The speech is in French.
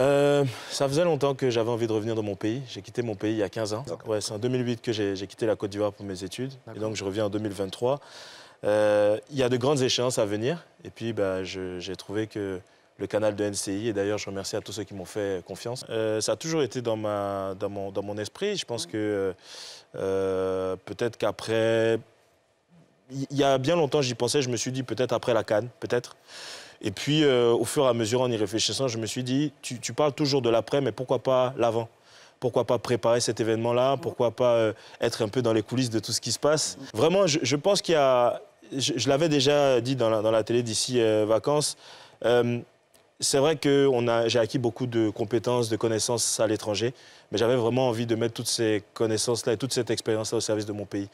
Euh, ça faisait longtemps que j'avais envie de revenir dans mon pays. J'ai quitté mon pays il y a 15 ans. c'est en 2008 que j'ai quitté la Côte d'Ivoire pour mes études. Et donc, je reviens en 2023. Euh, il y a de grandes échéances à venir. Et puis, bah, j'ai trouvé que le canal de NCI, et d'ailleurs, je remercie à tous ceux qui m'ont fait confiance, euh, ça a toujours été dans, ma, dans, dans mon esprit. Je pense mmh. que peut-être qu'après il y a bien longtemps, j'y pensais. Je me suis dit, peut-être après la Cannes, peut-être. Et puis, euh, au fur et à mesure, en y réfléchissant, je me suis dit, tu, parles toujours de l'après, mais pourquoi pas l'avant pourquoi pas préparer cet événement-là Pourquoi pas euh, être un peu dans les coulisses de tout ce qui se passe Vraiment, je, pense qu'il y a... Je, l'avais déjà dit dans la, télé d'ici euh, vacances. c'est vrai que j'ai acquis beaucoup de compétences, de connaissances à l'étranger, mais j'avais vraiment envie de mettre toutes ces connaissances-là et toute cette expérience-là au service de mon pays.